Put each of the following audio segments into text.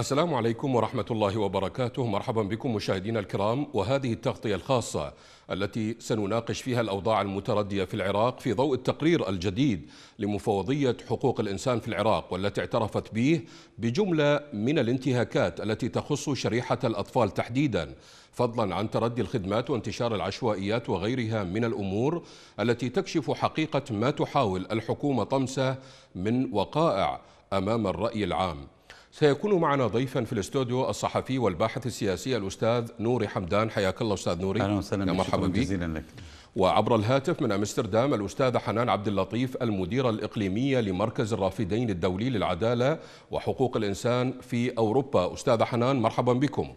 السلام عليكم ورحمة الله وبركاته مرحبا بكم مشاهدينا الكرام وهذه التغطية الخاصة التي سنناقش فيها الأوضاع المتردية في العراق في ضوء التقرير الجديد لمفوضية حقوق الإنسان في العراق والتي اعترفت به بجملة من الانتهاكات التي تخص شريحة الأطفال تحديدا فضلا عن تردي الخدمات وانتشار العشوائيات وغيرها من الأمور التي تكشف حقيقة ما تحاول الحكومة طمسه من وقائع أمام الرأي العام سيكون معنا ضيفا في الاستوديو الصحفي والباحث السياسي الأستاذ نوري حمدان حياك الله أستاذ نوري أهلا وسهلا مرحبا بك جزيلا لك وعبر الهاتف من أمستردام الأستاذة حنان عبد اللطيف المديرة الإقليمية لمركز الرافدين الدولي للعدالة وحقوق الإنسان في أوروبا أستاذة حنان مرحبا بكم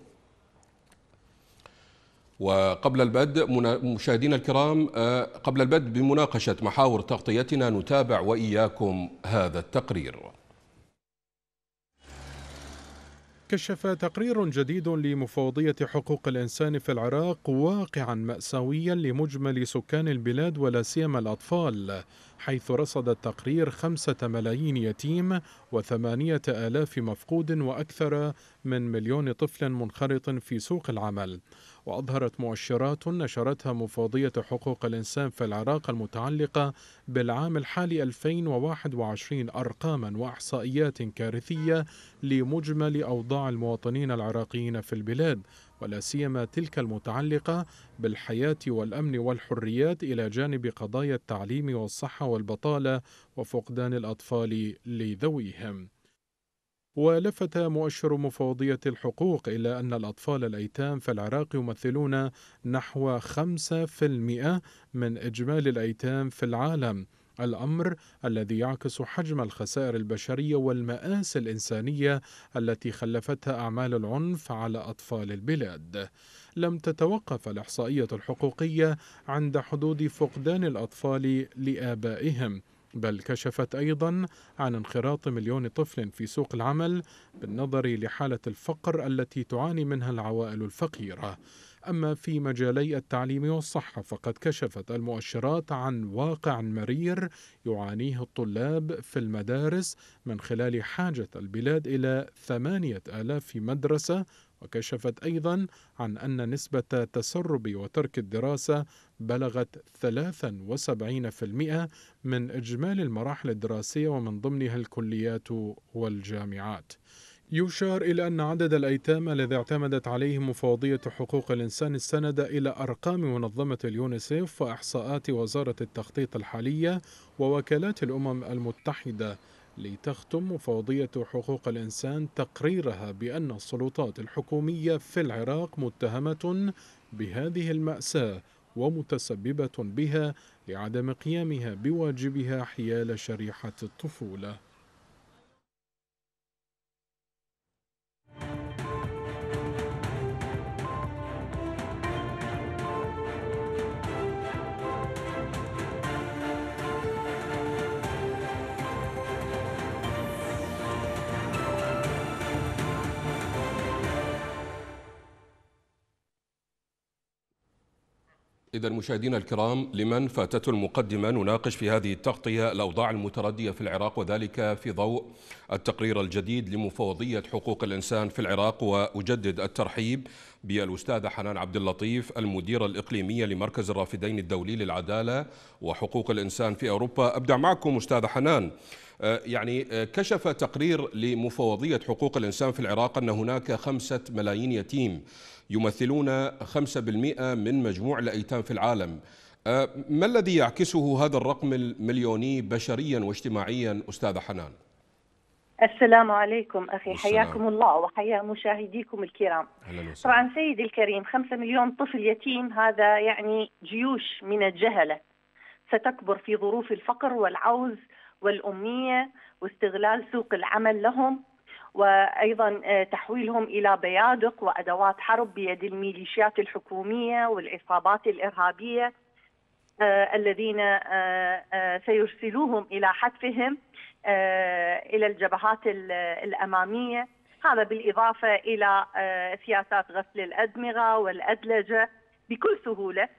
وقبل البدء مشاهدينا الكرام آه، قبل البدء بمناقشة محاور تغطيتنا نتابع وإياكم هذا التقرير كشف تقرير جديد لمفوضية حقوق الإنسان في العراق واقعا مأساويا لمجمل سكان البلاد ولا سيما الأطفال حيث رصد التقرير خمسة ملايين يتيم وثمانية آلاف مفقود وأكثر من مليون طفل منخرط في سوق العمل وأظهرت مؤشرات نشرتها مفوضية حقوق الإنسان في العراق المتعلقة بالعام الحالي 2021 أرقاما وإحصائيات كارثية لمجمل أوضاع المواطنين العراقيين في البلاد ولا سيما تلك المتعلقه بالحياه والامن والحريات الى جانب قضايا التعليم والصحه والبطاله وفقدان الاطفال لذويهم ولفت مؤشر مفوضية الحقوق إلى أن الأطفال الأيتام في العراق يمثلون نحو 5% من إجمالي الأيتام في العالم الامر الذي يعكس حجم الخسائر البشريه والماسي الانسانيه التي خلفتها اعمال العنف على اطفال البلاد لم تتوقف الاحصائيه الحقوقيه عند حدود فقدان الاطفال لابائهم بل كشفت ايضا عن انخراط مليون طفل في سوق العمل بالنظر لحاله الفقر التي تعاني منها العوائل الفقيره أما في مجالي التعليم والصحة فقد كشفت المؤشرات عن واقع مرير يعانيه الطلاب في المدارس من خلال حاجة البلاد إلى ثمانية آلاف مدرسة وكشفت أيضا عن أن نسبة تسرب وترك الدراسة بلغت 73% من إجمالي المراحل الدراسية ومن ضمنها الكليات والجامعات. يشار إلى أن عدد الأيتام الذي اعتمدت عليه مفوضية حقوق الإنسان استند إلى أرقام منظمة اليونيسيف وإحصاءات وزارة التخطيط الحالية ووكالات الأمم المتحدة لتختم مفوضية حقوق الإنسان تقريرها بأن السلطات الحكومية في العراق متهمة بهذه المأساة ومتسببة بها لعدم قيامها بواجبها حيال شريحة الطفولة إذا مشاهدينا الكرام لمن فاتته المقدمة نناقش في هذه التغطية الأوضاع المتردية في العراق وذلك في ضوء التقرير الجديد لمفوضية حقوق الإنسان في العراق وأجدد الترحيب بالأستاذة حنان عبد اللطيف المديرة الإقليمية لمركز الرافدين الدولي للعدالة وحقوق الإنسان في أوروبا أبدع معكم أستاذة حنان آه، يعني آه، كشف تقرير لمفوضية حقوق الإنسان في العراق أن هناك خمسة ملايين يتيم يمثلون 5% من مجموع الايتام في العالم أه، ما الذي يعكسه هذا الرقم المليوني بشريا واجتماعيا استاذه حنان السلام عليكم اخي السلام. حياكم الله وحيا مشاهديكم الكرام طبعا سيدي الكريم 5 مليون طفل يتيم هذا يعني جيوش من الجهله ستكبر في ظروف الفقر والعوز والاميه واستغلال سوق العمل لهم وايضا آه، تحويلهم الى بيادق وادوات حرب بيد الميليشيات الحكوميه والعصابات الارهابيه آه، الذين آه، سيرسلوهم الى حتفهم الى الجبهات الاماميه هذا بالاضافه الى سياسات غسل الادمغه والادلجه بكل سهوله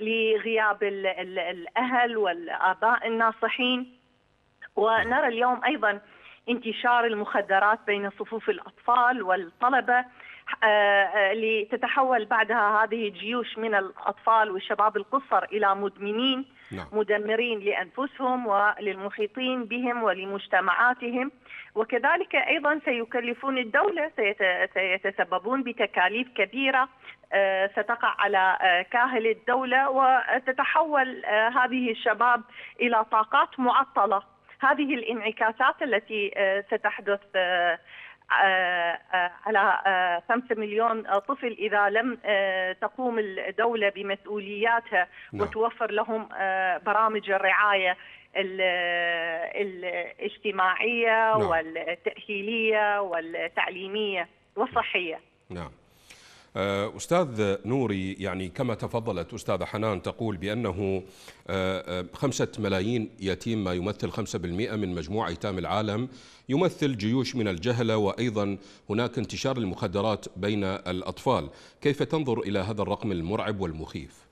لغياب الاهل والاباء الناصحين ونرى اليوم ايضا انتشار المخدرات بين صفوف الأطفال والطلبة آه، آه، لتتحول بعدها هذه الجيوش من الأطفال والشباب القصر إلى مدمنين نعم. مدمرين لأنفسهم وللمحيطين بهم ولمجتمعاتهم وكذلك أيضا سيكلفون الدولة سيتسببون بتكاليف كبيرة آه، ستقع على كاهل الدولة وتتحول هذه الشباب إلى طاقات معطلة هذه الانعكاسات التي آه، ستحدث آه، آه، على 5 مليون طفل إذا لم تقوم الدولة بمسؤولياتها نعم. وتوفر لهم برامج الرعاية الاجتماعية نعم. والتأهيلية والتعليمية والصحية نعم آه، أستاذ نوري يعني كما تفضلت أستاذة حنان تقول بأنه آه، آه، خمسة ملايين يتيم ما يمثل خمسة بالمئة من مجموع أيتام العالم يمثل جيوش من الجهلة وأيضا هناك انتشار المخدرات بين الأطفال كيف تنظر إلى هذا الرقم المرعب والمخيف؟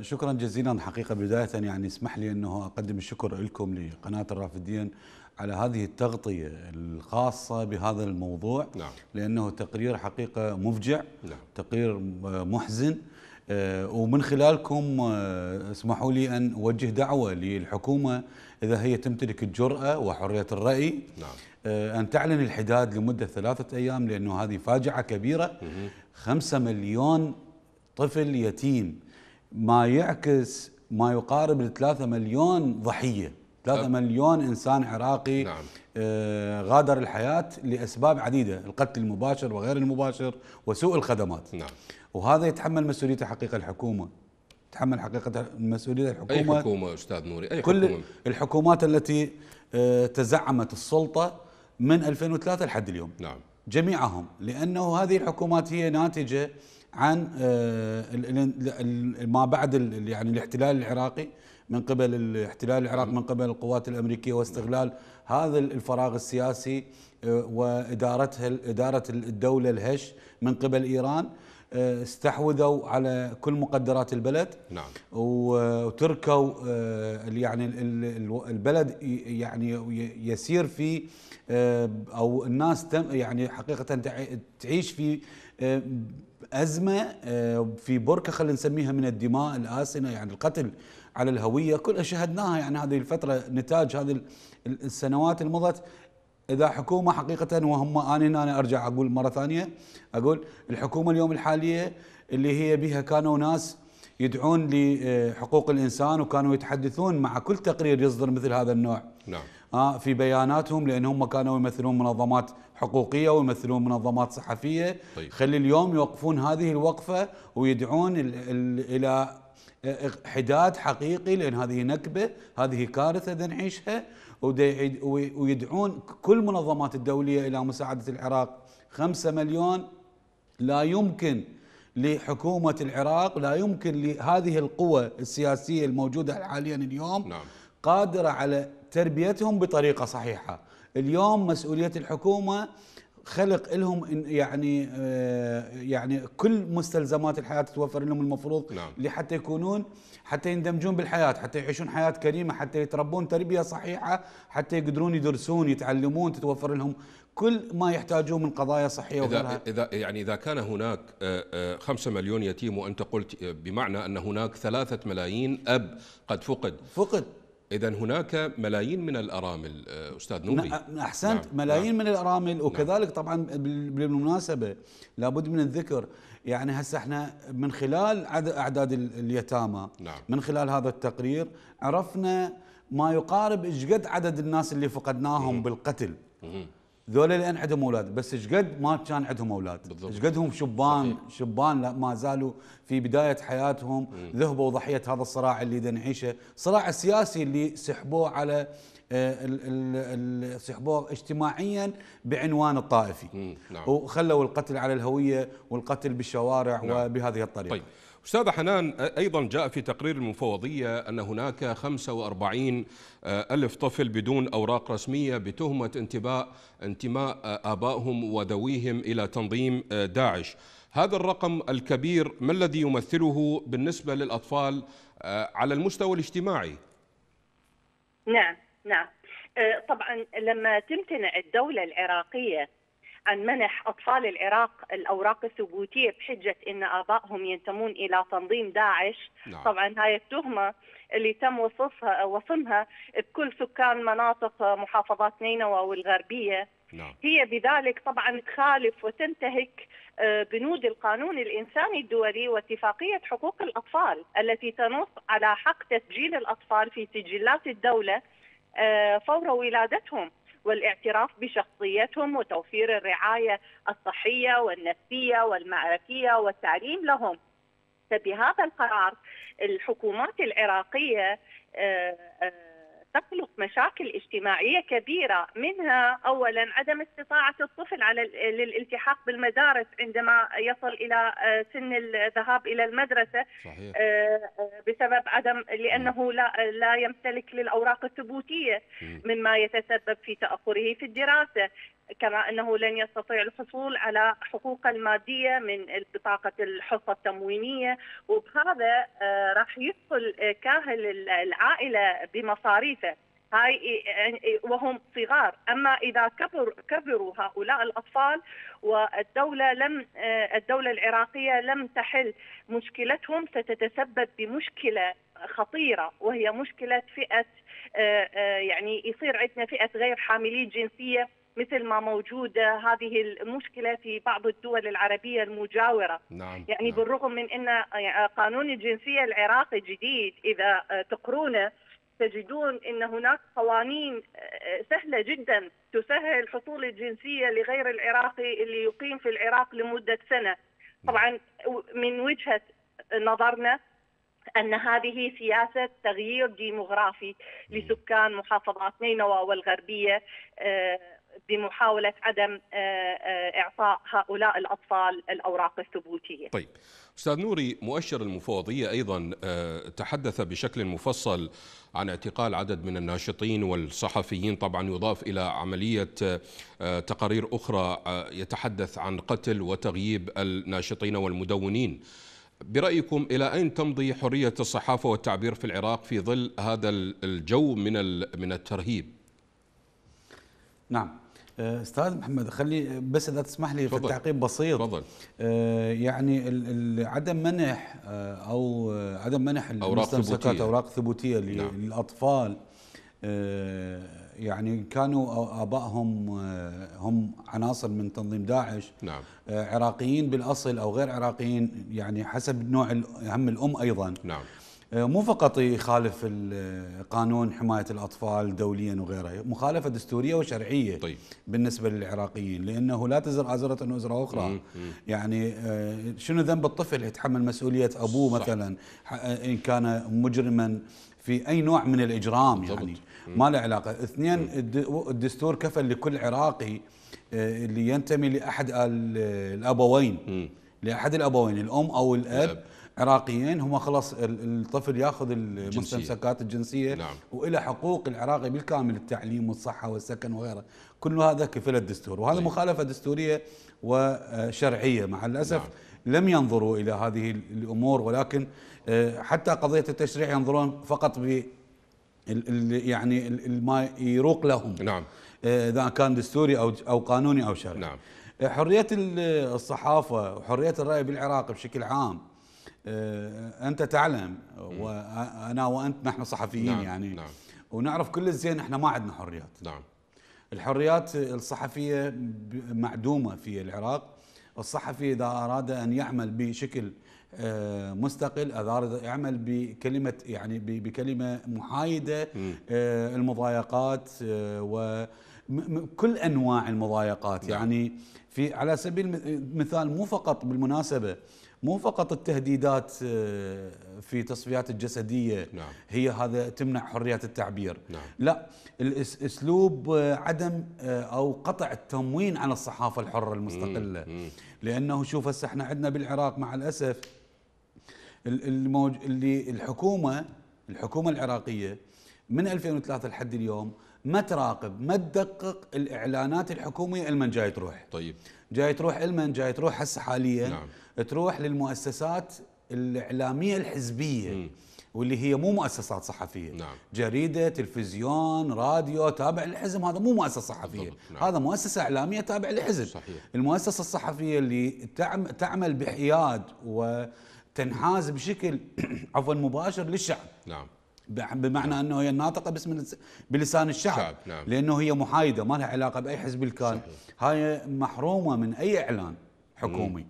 شكرا جزيلا حقيقة بداية يعني اسمح لي أنه أقدم الشكر لكم لقناة الرافدين على هذه التغطية الخاصة بهذا الموضوع نعم. لأنه تقرير حقيقة مفجع نعم. تقرير محزن آه، ومن خلالكم آه، اسمحوا لي أن أوجه دعوة للحكومة إذا هي تمتلك الجرأة وحرية الرأي نعم. آه، أن تعلن الحداد لمدة ثلاثة أيام لأنه هذه فاجعة كبيرة مه. خمسة مليون طفل يتيم ما يعكس ما يقارب الثلاثة مليون ضحية 3 مليون إنسان عراقي نعم. آه، غادر الحياة لأسباب عديدة القتل المباشر وغير المباشر وسوء الخدمات نعم. وهذا يتحمل مسؤوليته حقيقة الحكومة تحمل حقيقة مسؤولية الحكومة أي حكومة أستاذ نوري أي كل حكومة. الحكومات التي آه، تزعمت السلطة من 2003 لحد اليوم نعم. جميعهم لأنه هذه الحكومات هي ناتجة عن آه، ما بعد يعني الاحتلال العراقي من قبل الاحتلال العراق نعم. من قبل القوات الأمريكية واستغلال هذا الفراغ السياسي آه، وإدارتها إدارة الدولة الهش من قبل إيران آه، استحوذوا على كل مقدرات البلد نعم وتركوا آه، يعني البلد يعني يسير في او الناس يعني حقيقه تعيش في أزمة آه، في بركة خلينا نسميها من الدماء الآسنة يعني القتل على الهوية كلها شهدناها يعني هذه الفترة نتاج هذه السنوات المضت إذا حكومة حقيقة وهم أنا هنا أنا أرجع أقول مرة ثانية أقول الحكومة اليوم الحالية اللي هي بها كانوا ناس يدعون لحقوق الإنسان وكانوا يتحدثون مع كل تقرير يصدر مثل هذا النوع نعم آه، في بياناتهم لان هم كانوا يمثلون منظمات حقوقيه ويمثلون منظمات صحفيه طيب. خلي اليوم يوقفون هذه الوقفه ويدعون الـ الـ الى آه، حداد حقيقي لان هذه نكبه هذه كارثه نعيشها ويدعون كل منظمات الدوليه الى مساعده العراق خمسة مليون لا يمكن لحكومه العراق لا يمكن لهذه القوى السياسيه الموجوده حاليا اليوم نعم. قادره على تربيتهم بطريقه صحيحه اليوم مسؤوليه الحكومه خلق لهم يعني آه، يعني كل مستلزمات الحياه تتوفر لهم المفروض نعم. لحتى يكونون حتى يندمجون بالحياه حتى يعيشون حياه كريمه حتى يتربون تربيه صحيحه حتى يقدرون يدرسون يتعلمون تتوفر لهم كل ما يحتاجون من قضايا صحيه وغيرها اذا يعني اذا كان هناك آه، آه، خمسة مليون يتيم وانت قلت بمعنى ان هناك ثلاثة ملايين اب قد فقد فقد إذا هناك ملايين من الأرامل آه، أستاذ نوري أحسنت نعم. ملايين نعم. من الأرامل نعم. وكذلك نعم. طبعا بالمناسبة لابد من الذكر يعني هسه احنا من خلال أعداد اليتامى نعم. من خلال هذا التقرير عرفنا ما يقارب ايش قد عدد الناس اللي فقدناهم مم. بالقتل مم. ذولا اللي عندهم اولاد بس ايش قد ما كان عندهم اولاد ايش قدهم شبان صحيح. شبان لا ما زالوا في بدايه حياتهم ذهبوا ضحيه هذا الصراع اللي نعيشه صراع السياسي اللي سحبوه على آه، سحبوه اجتماعيا بعنوان الطائفي نعم. وخلوا القتل على الهويه والقتل بالشوارع نعم. وبهذه الطريقه طيب. أستاذ حنان أيضا جاء في تقرير المفوضية أن هناك 45 ألف طفل بدون أوراق رسمية بتهمة انتباء انتماء آبائهم وذويهم إلى تنظيم داعش هذا الرقم الكبير ما الذي يمثله بالنسبة للأطفال على المستوى الاجتماعي نعم نعم طبعا لما تمتنع الدولة العراقية عن منح أطفال العراق الأوراق الثبوتية بحجة أن آبائهم ينتمون إلى تنظيم داعش نعم. طبعا هاي التهمة اللي تم وصفها وصمها بكل سكان مناطق محافظات نينوى والغربية نعم. هي بذلك طبعا تخالف وتنتهك آه، بنود القانون الإنساني الدولي واتفاقية حقوق الأطفال التي تنص على حق تسجيل الأطفال في سجلات الدولة آه، فور ولادتهم والاعتراف بشخصيتهم وتوفير الرعاية الصحية والنفسية والمعرفية والتعليم لهم فبهذا القرار الحكومات العراقية آه، آه، تخلق مشاكل اجتماعيه كبيره منها اولا عدم استطاعه الطفل على للالتحاق بالمدارس عندما يصل الى آه، سن الذهاب الى المدرسه صحيح. آه، آه، بسبب عدم لانه لا لا يمتلك للاوراق الثبوتيه مما يتسبب في تاخره في الدراسه كما انه لن يستطيع الحصول على حقوقه الماديه من بطاقه الحصه التموينيه وبهذا آه، راح يدخل آه، كاهل العائله بمصاريفه هاي وهم صغار اما اذا كبر كبروا هؤلاء الاطفال والدوله لم آه، الدوله العراقيه لم تحل مشكلتهم ستتسبب بمشكله خطيره وهي مشكله فئه يعني يصير عندنا فئه غير حاملي الجنسيه مثل ما موجود آه، هذه المشكله في بعض الدول العربيه المجاوره نعم. يعني نعم. بالرغم من ان آه، آه، قانون الجنسيه العراقي جديد اذا تقرونه تجدون ان هناك قوانين سهله جدا تسهل حصول الجنسيه لغير العراقي اللي يقيم في العراق لمده سنه نعم. طبعا من وجهه نظرنا ان هذه سياسه تغيير ديموغرافي نعم. لسكان محافظات نينوى والغربيه بمحاولة عدم آه، آه، إعطاء هؤلاء الأطفال الأوراق الثبوتية طيب أستاذ نوري مؤشر المفوضية أيضا آه، تحدث بشكل مفصل عن اعتقال عدد من الناشطين والصحفيين طبعا يضاف إلى عملية تقارير أخرى يتحدث عن قتل وتغييب الناشطين والمدونين برأيكم إلى أين تمضي حرية الصحافة والتعبير في العراق في ظل هذا الجو من من الترهيب؟ نعم آه، استاذ محمد خلي بس اذا تسمح لي في التعقيب بسيط فضل. آه، يعني عدم منح آه، او عدم منح المستمسكات اوراق ثبوتيه نعم. للاطفال يعني كانوا ابائهم هم عناصر من تنظيم داعش نعم. عراقيين بالاصل او غير عراقيين يعني حسب نوع هم الام ايضا نعم آه، مو فقط يخالف قانون حمايه الاطفال دوليا وغيره، مخالفه دستوريه وشرعيه طيب. بالنسبه للعراقيين لانه لا تزر ازره وزر اخرى، مم. يعني آه، شنو ذنب الطفل يتحمل مسؤوليه ابوه صح. مثلا آه، ان كان مجرما في اي نوع من الاجرام يعني ما له علاقه، اثنين الدستور كفل لكل عراقي اللي ينتمي لاحد الابوين مم. لاحد الابوين الام او الاب, الأب. عراقيين هم خلاص الطفل ياخذ المستمسكات الجنسيه نعم. والى حقوق العراقي بالكامل التعليم والصحه والسكن وغيره كل هذا كفل الدستور وهذا طيب. مخالفه دستوريه وشرعيه مع الاسف نعم. لم ينظروا الى هذه الامور ولكن آه، حتى قضيه التشريع ينظرون فقط ب يعني ما يروق لهم نعم آه، اذا كان دستوري او او قانوني او شرعي نعم حريه الصحافه وحريه الراي بالعراق بشكل عام آه، انت تعلم وانا وانت نحن صحفيين نعم يعني نعم ونعرف كل الزين احنا ما عندنا حريات نعم الحريات الصحفيه معدومه في العراق الصحفي اذا اراد ان يعمل بشكل آه، مستقل اذا يعمل بكلمه يعني بكلمه محايده آه، المضايقات و كل انواع المضايقات نعم. يعني في على سبيل المثال مو فقط بالمناسبه مو فقط التهديدات آه، في تصفيات الجسديه نعم. هي هذا تمنع حريه التعبير نعم. لا الاسلوب آه، عدم آه، او قطع التموين عن الصحافه الحره المستقله مم. مم. لانه شوف هسه احنا عندنا بالعراق مع الاسف الموج... اللي الحكومه الحكومه العراقيه من 2003 لحد اليوم ما تراقب ما تدقق الاعلانات الحكوميه المن جاي تروح طيب جاي تروح المن جاي تروح هسه حاليا نعم. تروح للمؤسسات الاعلاميه الحزبيه م. واللي هي مو مؤسسات صحفيه نعم. جريده تلفزيون راديو تابع للحزب هذا مو مؤسسه صحفيه نعم. هذا مؤسسه اعلاميه تابع للحزب صحيح. المؤسسه الصحفيه اللي تعمل بحياد وتنحاز بشكل عفوا مباشر للشعب نعم بمعنى نعم. انه هي ناطقه باسم بلسان الشعب نعم. لانه هي محايده ما لها علاقه باي حزب كان هاي محرومه من اي اعلان حكومي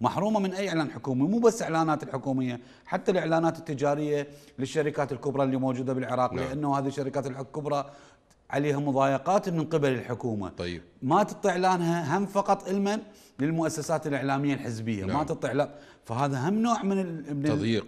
محرومه من اي اعلان حكومي مو بس اعلانات الحكوميه حتى الاعلانات التجاريه للشركات الكبرى اللي موجوده بالعراق نعم. لانه هذه الشركات الكبرى عليها مضايقات من قبل الحكومه طيب ما تطلع اعلانها هم فقط المن للمؤسسات الاعلاميه الحزبيه نعم. ما تطلع لا فهذا هم نوع من من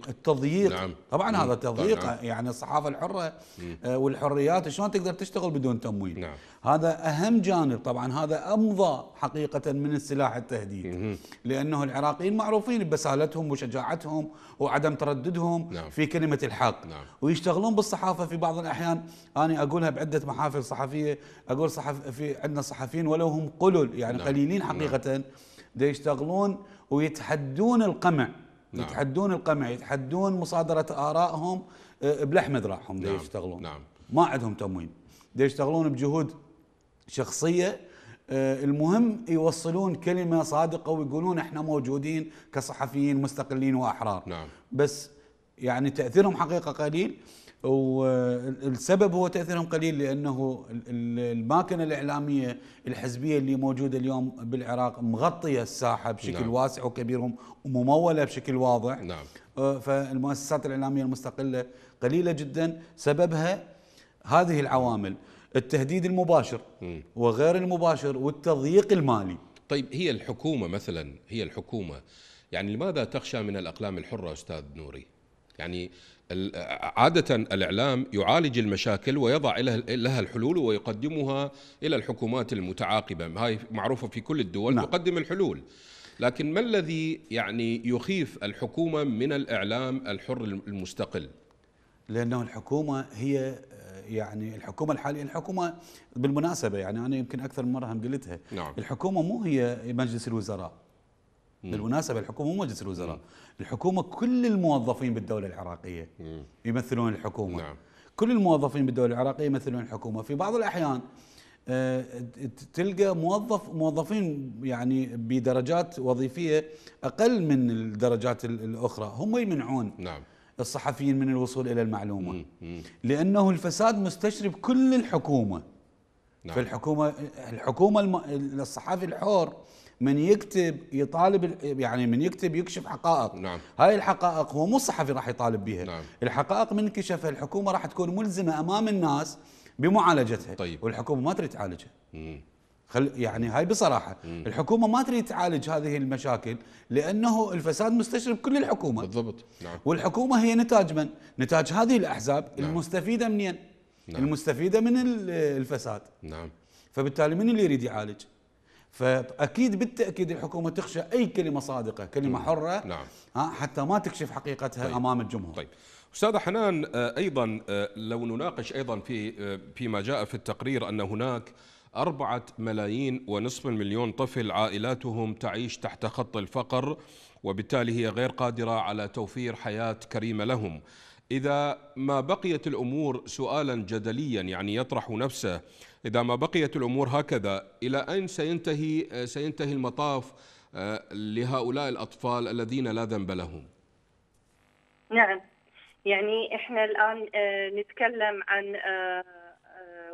التضييق نعم. طبعا مم. هذا تضييق نعم. يعني الصحافه الحره مم. آه، والحريات شلون تقدر تشتغل بدون تمويل نعم. هذا أهم جانب طبعا هذا أمضى حقيقة من السلاح التهديد لأنه العراقيين معروفين ببسالتهم وشجاعتهم وعدم ترددهم نعم. في كلمة الحق نعم. ويشتغلون بالصحافة في بعض الأحيان أنا أقولها بعدة محافل صحفية أقول صحف في عندنا صحفيين ولو هم قلل يعني نعم. قليلين نعم. حقيقة نعم. يشتغلون ويتحدون القمع نعم. يتحدون القمع يتحدون مصادرة آرائهم آه، بلحم ذراعهم نعم. يشتغلون نعم. ما عندهم تموين يشتغلون بجهود شخصيه آه، المهم يوصلون كلمه صادقه ويقولون احنا موجودين كصحفيين مستقلين واحرار نعم. بس يعني تاثيرهم حقيقه قليل والسبب هو تاثيرهم قليل لانه الماكنه الاعلاميه الحزبيه اللي موجوده اليوم بالعراق مغطيه الساحه بشكل نعم. واسع وكبير ومموله بشكل واضح نعم. آه، فالمؤسسات الاعلاميه المستقله قليله جدا سببها هذه العوامل التهديد المباشر وغير المباشر والتضييق المالي طيب هي الحكومة مثلا هي الحكومة يعني لماذا تخشى من الأقلام الحرة أستاذ نوري يعني عادة الإعلام يعالج المشاكل ويضع لها الحلول ويقدمها إلى الحكومات المتعاقبة هاي معروفة في كل الدول نعم. تقدم الحلول لكن ما الذي يعني يخيف الحكومة من الإعلام الحر المستقل لأنه الحكومة هي يعني الحكومه الحاليه الحكومه بالمناسبه يعني انا يمكن اكثر من مره هم قلتها نعم. الحكومه مو هي مجلس الوزراء مم. بالمناسبه الحكومه مو مجلس الوزراء مم. الحكومه كل الموظفين بالدوله العراقيه مم. يمثلون الحكومه نعم. كل الموظفين بالدوله العراقيه يمثلون الحكومه في بعض الاحيان آه، تلقى موظف موظفين يعني بدرجات وظيفيه اقل من الدرجات الاخرى هم يمنعون نعم الصحفيين من الوصول الى المعلومه لانه الفساد مستشرب كل الحكومه نعم. فالحكومه الحكومه الم... الصحفي الحر من يكتب يطالب يعني من يكتب يكشف حقائق نعم. هاي الحقائق هو مو الصحفي راح يطالب بها نعم. الحقائق من كشفها الحكومه راح تكون ملزمه امام الناس بمعالجتها طيب. والحكومه ما تريد تعالجها مم. خل يعني هاي بصراحه مم. الحكومه ما تريد تعالج هذه المشاكل لانه الفساد مستشرب كل الحكومه بالضبط نعم. والحكومه هي نتاج من نتاج هذه الاحزاب نعم. المستفيده منين نعم. المستفيده من الفساد نعم فبالتالي من اللي يريد يعالج فاكيد بالتاكيد الحكومه تخشى اي كلمه صادقه كلمه مم. حره نعم. ها حتى ما تكشف حقيقتها طيب. امام الجمهور طيب استاذه حنان آه، ايضا آه، لو نناقش ايضا في آه، فيما جاء في التقرير ان هناك أربعة ملايين ونصف المليون طفل عائلاتهم تعيش تحت خط الفقر وبالتالي هي غير قادرة على توفير حياة كريمة لهم إذا ما بقيت الأمور سؤالا جدليا يعني يطرح نفسه إذا ما بقيت الأمور هكذا إلى أين سينتهي سينتهي المطاف آه، لهؤلاء الأطفال الذين لا ذنب لهم نعم يعني إحنا الآن آه، نتكلم عن آه،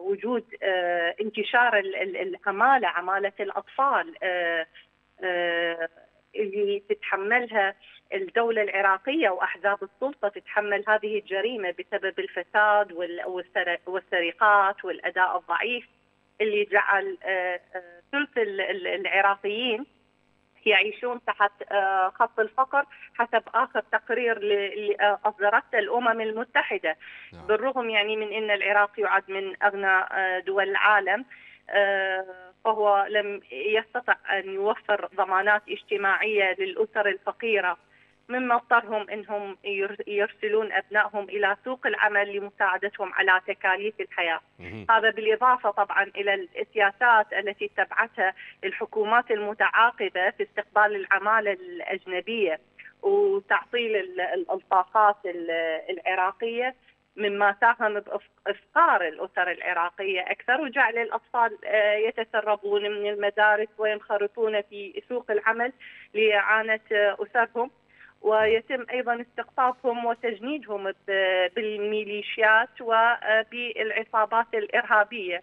وجود آه، انتشار العماله عماله الاطفال آه، آه، اللي تتحملها الدولة العراقية وأحزاب السلطة تتحمل هذه الجريمة بسبب الفساد والسرقات والأداء الضعيف اللي جعل ثلث العراقيين يعيشون تحت خط الفقر حسب اخر تقرير اللي آه، اصدرته الامم المتحده نعم. بالرغم يعني من ان العراق يعد من اغنى آه، دول العالم آه، فهو لم يستطع ان يوفر ضمانات اجتماعيه للاسر الفقيره مما اضطرهم انهم يرسلون ابنائهم الى سوق العمل لمساعدتهم على تكاليف الحياه. هذا بالاضافه طبعا الى السياسات التي اتبعتها الحكومات المتعاقبه في استقبال العماله الاجنبيه. وتعطيل الطاقات العراقيه مما ساهم بافقار الاسر العراقيه اكثر وجعل الاطفال آه، يتسربون من المدارس وينخرطون في سوق العمل لاعانه آه، اسرهم ويتم ايضا استقطابهم وتجنيدهم بالميليشيات وبالعصابات آه، الارهابيه.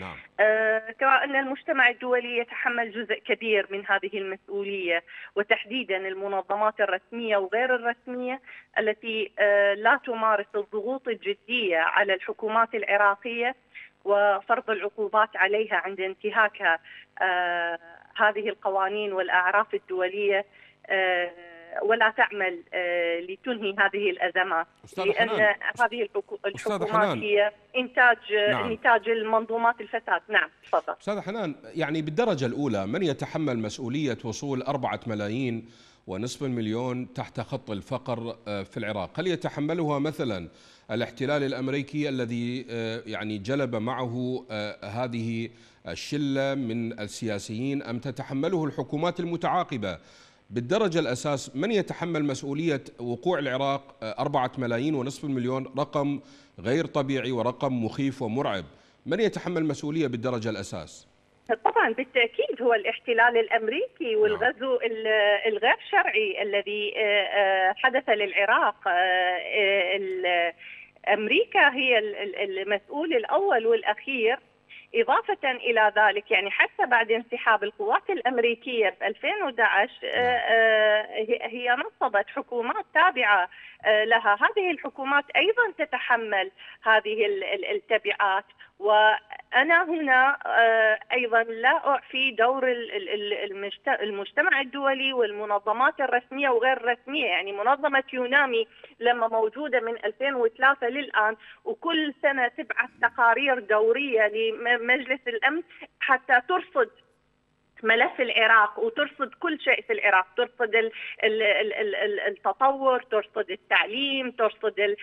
نعم. آه كما أن المجتمع الدولي يتحمل جزء كبير من هذه المسؤولية وتحديدا المنظمات الرسمية وغير الرسمية التي آه لا تمارس الضغوط الجدية على الحكومات العراقية وفرض العقوبات عليها عند انتهاكها آه هذه القوانين والأعراف الدولية آه ولا تعمل آه، لتنهي هذه الأزمات لأن هذه الحكومات هي إنتاج آه، نعم. انتاج المنظومات الفساد نعم تفضل أستاذ حنان يعني بالدرجة الأولى من يتحمل مسؤولية وصول أربعة ملايين ونصف المليون تحت خط الفقر آه، في العراق هل يتحملها مثلا الاحتلال الأمريكي الذي يعني جلب معه هذه الشلة من السياسيين أم تتحمله الحكومات المتعاقبة بالدرجة الأساس من يتحمل مسؤولية وقوع العراق آه، أربعة ملايين ونصف المليون رقم غير طبيعي ورقم مخيف ومرعب من يتحمل مسؤولية بالدرجة الأساس؟ طبعا بالتاكيد هو الاحتلال الامريكي نعم. والغزو الغير شرعي الذي آه، آه، حدث للعراق امريكا هي المسؤول الاول والاخير إضافة إلى ذلك يعني حتى بعد انسحاب القوات الأمريكية ب 2011 آه، نعم. آه، هي نصبت حكومات تابعة آه، لها هذه الحكومات أيضا تتحمل هذه التبعات و أنا هنا آه، أيضا لا أعفي دور المجتمع الدولي والمنظمات الرسمية وغير الرسمية يعني منظمة يونامي لما موجودة من 2003 للآن وكل سنة تبعث تقارير دورية لمجلس الأمن حتى ترصد ملف العراق وترصد كل شيء في العراق ترصد التطور ترصد التعليم ترصد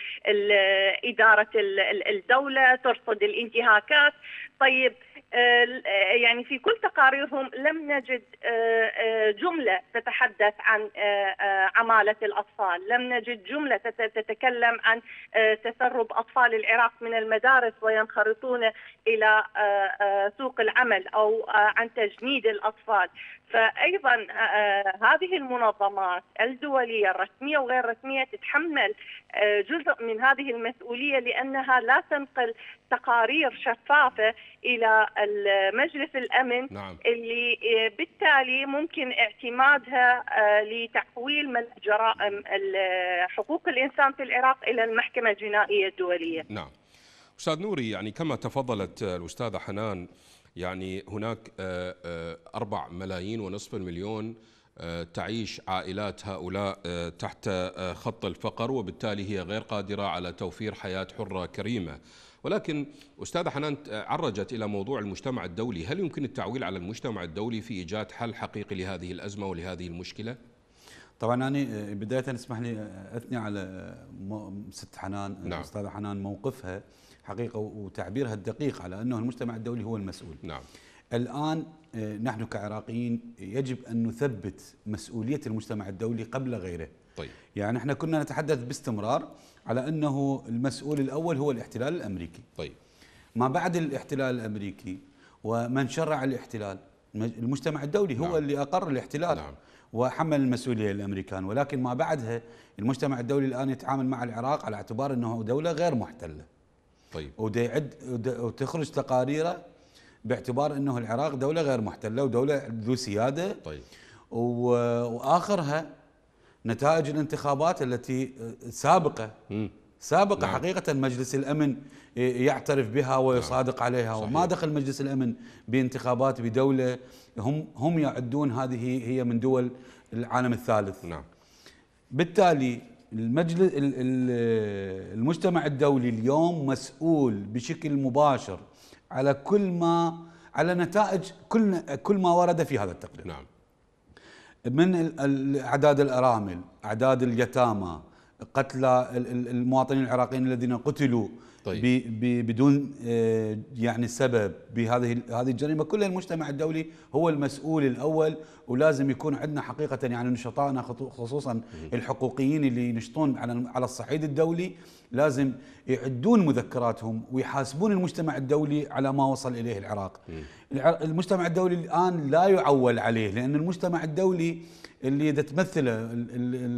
إدارة الدولة ترصد الانتهاكات طيب آه، آه، يعني في كل تقاريرهم لم نجد آه، جملة تتحدث عن عمالة الأطفال لم نجد جملة تتكلم عن تسرب أطفال العراق من المدارس وينخرطون إلى سوق العمل أو عن تجنيد الأطفال فايضا آه، آه، هذه المنظمات الدوليه الرسميه وغير الرسميه تتحمل آه، جزء من هذه المسؤوليه لانها لا تنقل تقارير شفافه الى مجلس الامن نعم. اللي بالتالي ممكن اعتمادها لتحويل جرائم حقوق الانسان في العراق الى المحكمه الجنائيه الدوليه. نعم. استاذ نوري يعني كما تفضلت الاستاذه حنان يعني هناك آه، آه، أربع ملايين ونصف المليون آه، تعيش عائلات هؤلاء تحت خط الفقر وبالتالي هي غير قادرة على توفير حياة حرة كريمة ولكن أستاذة حنان عرجت إلى موضوع المجتمع الدولي هل يمكن التعويل على المجتمع الدولي في إيجاد حل حقيقي لهذه الأزمة ولهذه المشكلة؟ طبعا أنا بداية اسمح لي أثني على ست حنان نعم. أستاذة حنان موقفها حقيقه وتعبيرها الدقيق على انه المجتمع الدولي هو المسؤول. نعم. الان آه، نحن كعراقيين يجب ان نثبت مسؤوليه المجتمع الدولي قبل غيره. طيب. يعني احنا كنا نتحدث باستمرار على انه المسؤول الاول هو الاحتلال الامريكي. طيب. ما بعد الاحتلال الامريكي ومن شرع الاحتلال المجتمع الدولي هو نعم. اللي اقر الاحتلال. نعم. وحمل المسؤوليه الامريكان ولكن ما بعدها المجتمع الدولي الان يتعامل مع العراق على اعتبار انه دوله غير محتله طيب يعد وتخرج تقاريره باعتبار انه العراق دوله غير محتله ودوله ذو سياده طيب واخرها نتائج الانتخابات التي سابقه سابقه نعم. حقيقه مجلس الامن يعترف بها ويصادق نعم. عليها صحيح. وما دخل مجلس الامن بانتخابات بدوله هم هم يعدون هذه هي من دول العالم الثالث نعم بالتالي المجلس المجتمع الدولي اليوم مسؤول بشكل مباشر على كل ما على نتائج كل كل ما ورد في هذا التقرير نعم من اعداد الارامل اعداد اليتامى قتلى المواطنين العراقيين الذين قتلوا طيب. بدون آه، يعني سبب بهذه هذه الجريمه كل المجتمع الدولي هو المسؤول الاول ولازم يكون عندنا حقيقه يعني نشطائنا خصوصا الحقوقيين اللي ينشطون على على الصعيد الدولي لازم يعدون مذكراتهم ويحاسبون المجتمع الدولي على ما وصل اليه العراق المجتمع الدولي الان لا يعول عليه لان المجتمع الدولي اللي تمثله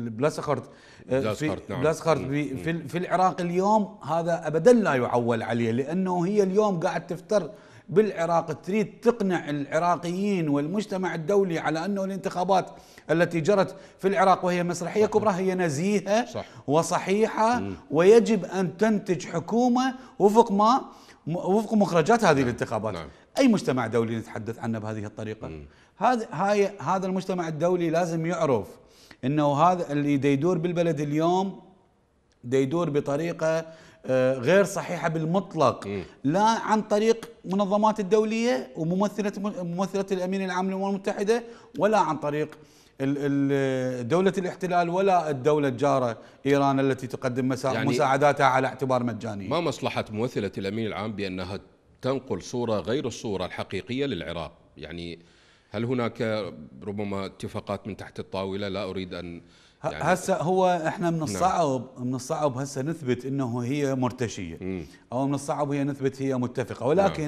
بلاسخرت آه، في نعم بلاسخرت في, في العراق اليوم هذا ابدا لا يعول عليه لانه هي اليوم قاعد تفتر بالعراق تريد تقنع العراقيين والمجتمع الدولي على انه الانتخابات التي جرت في العراق وهي مسرحيه كبرى هي نزيهه صح. وصحيحه مم. ويجب ان تنتج حكومه وفق ما وفق مخرجات هذه نعم. الانتخابات نعم. اي مجتمع دولي نتحدث عنه بهذه الطريقه هذا هاي هذا المجتمع الدولي لازم يعرف انه هذا اللي يدور بالبلد اليوم يدور بطريقه آه، غير صحيحه بالمطلق لا عن طريق منظمات الدوليه وممثله ممثله الامين العام للامم المتحده ولا عن طريق دولة الاحتلال ولا الدولة الجارة إيران التي تقدم يعني مساعداتها على اعتبار مجاني ما مصلحة ممثلة الأمين العام بأنها تنقل صورة غير الصورة الحقيقية للعراق يعني هل هناك ربما اتفاقات من تحت الطاوله لا اريد ان يعني هسه هو احنا من نعم. الصعب نعم. من الصعب هسه نثبت انه هي مرتشيه مم. او من الصعب هي نثبت هي متفقه ولكن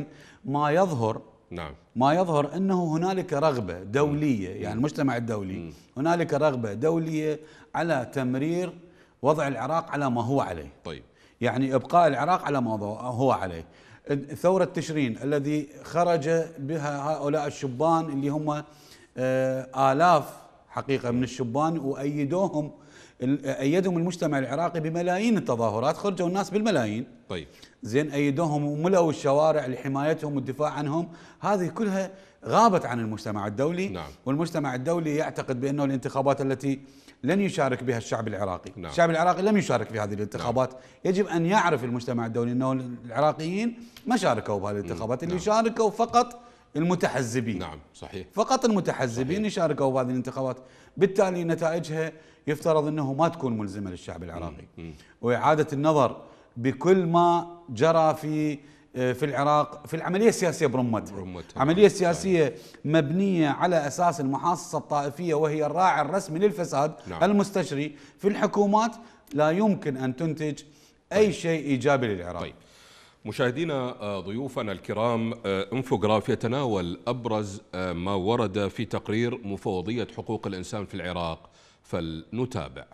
نعم. ما يظهر نعم ما يظهر انه هنالك رغبه دوليه مم. يعني المجتمع الدولي هنالك رغبه دوليه على تمرير وضع العراق على ما هو عليه طيب يعني ابقاء العراق على ما هو عليه ثورة تشرين الذي خرج بها هؤلاء الشبان اللي هم آه، آلاف حقيقة من الشبان وأيدوهم أيدهم المجتمع العراقي بملايين التظاهرات خرجوا الناس بالملايين طيب زين أيدوهم وملأوا الشوارع لحمايتهم والدفاع عنهم هذه كلها غابت عن المجتمع الدولي نعم. والمجتمع الدولي يعتقد بأنه الانتخابات التي لن يشارك بها الشعب العراقي نعم. الشعب العراقي لم يشارك في هذه الانتخابات نعم. يجب أن يعرف المجتمع الدولي أنه العراقيين ما شاركوا بهذه الانتخابات نعم. اللي نعم. شاركوا فقط المتحزبين نعم صحيح فقط المتحزبين صحيح. شاركوا بهذه الانتخابات بالتالي نتائجها يفترض أنه ما تكون ملزمة للشعب العراقي مم. مم. وإعادة النظر بكل ما جرى في في العراق في العمليه السياسيه برمتها برمتها عمليه سياسيه مبنيه على اساس المحاصصه الطائفيه وهي الراعي الرسمي للفساد نعم. المستشري في الحكومات لا يمكن ان تنتج اي طيب. شيء ايجابي للعراق طيب. مشاهدينا آه، ضيوفنا الكرام آه، انفوغراف يتناول ابرز آه، ما ورد في تقرير مفوضيه حقوق الانسان في العراق فلنتابع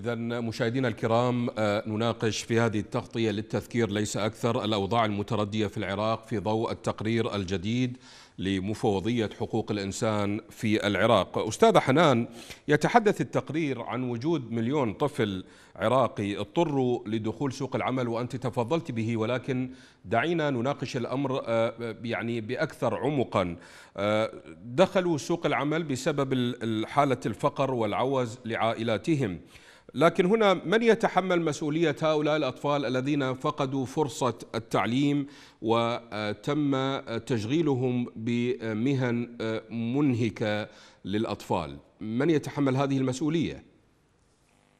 إذا مشاهدينا الكرام آه، نناقش في هذه التغطية للتذكير ليس أكثر الأوضاع المتردية في العراق في ضوء التقرير الجديد لمفوضية حقوق الإنسان في العراق أستاذ حنان يتحدث التقرير عن وجود مليون طفل عراقي اضطروا لدخول سوق العمل وأنت تفضلت به ولكن دعينا نناقش الأمر آه، يعني بأكثر عمقا آه، دخلوا سوق العمل بسبب حالة الفقر والعوز لعائلاتهم لكن هنا من يتحمل مسؤولية هؤلاء الأطفال الذين فقدوا فرصة التعليم وتم تشغيلهم بمهن منهكة للأطفال من يتحمل هذه المسؤولية؟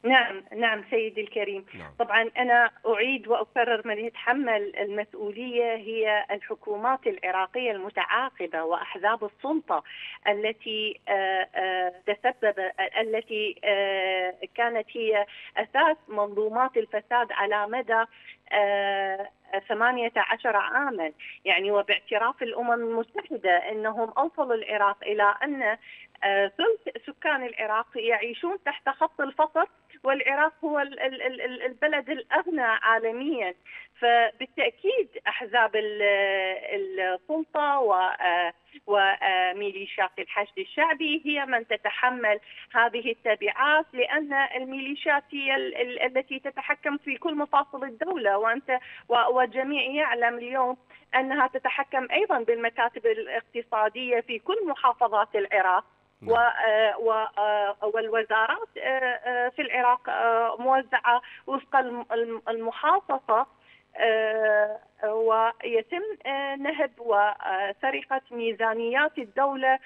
نعم نعم سيدي الكريم نعم. طبعا أنا أعيد وأكرر من يتحمل المسؤولية هي الحكومات العراقية المتعاقبة وأحزاب السلطة التي آه، آه، تسبب التي آه، كانت هي أساس منظومات الفساد على مدى آه، ثمانية عشر عاما يعني وباعتراف الأمم المتحدة أنهم أوصلوا العراق إلى أن آه، ثلث سكان العراق يعيشون تحت خط الفقر والعراق هو البلد الأغنى عالميا فبالتاكيد احزاب السلطه و وميليشيات الحشد الشعبي هي من تتحمل هذه التبعات لان الميليشيات هي التي تتحكم في كل مفاصل الدوله وانت والجميع يعلم اليوم انها تتحكم ايضا بالمكاتب الاقتصاديه في كل محافظات العراق نعم. و والوزارات آه، آه، في العراق آه، موزعه وفق المحافظه آه، ويتم آه، نهب وسرقة ميزانيات الدولة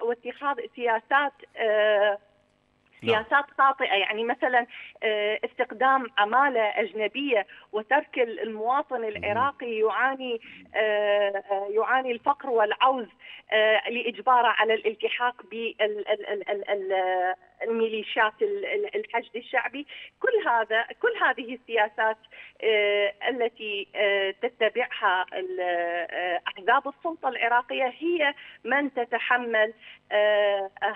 واتخاذ سياسات آه، نعم. سياسات خاطئه يعني مثلا استخدام عماله اجنبيه وترك المواطن العراقي يعاني يعاني الفقر والعوز لاجباره على الالتحاق بال ميليشيات الحشد الشعبي كل هذا كل هذه السياسات آه، التي آه، تتبعها آه، احزاب السلطه العراقيه هي من تتحمل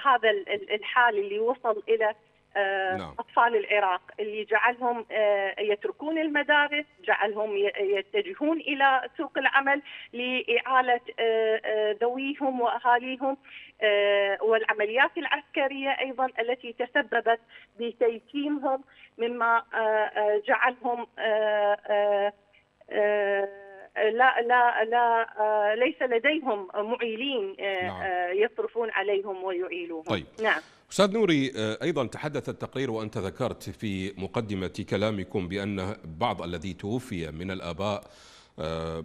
هذا الحال اللي وصل الى آه، نعم. اطفال العراق اللي جعلهم آه، يتركون المدارس، جعلهم يتجهون الى سوق العمل لاعاله آه، ذويهم واهاليهم والعمليات العسكريه ايضا التي تسببت بتيتيمهم مما جعلهم لا لا لا ليس لديهم معيلين نعم. يصرفون عليهم ويعيلوهم طيب. نعم أستاذ نوري آه، أيضا تحدث التقرير وأنت ذكرت في مقدمة كلامكم بأن بعض الذي توفي من الآباء آه،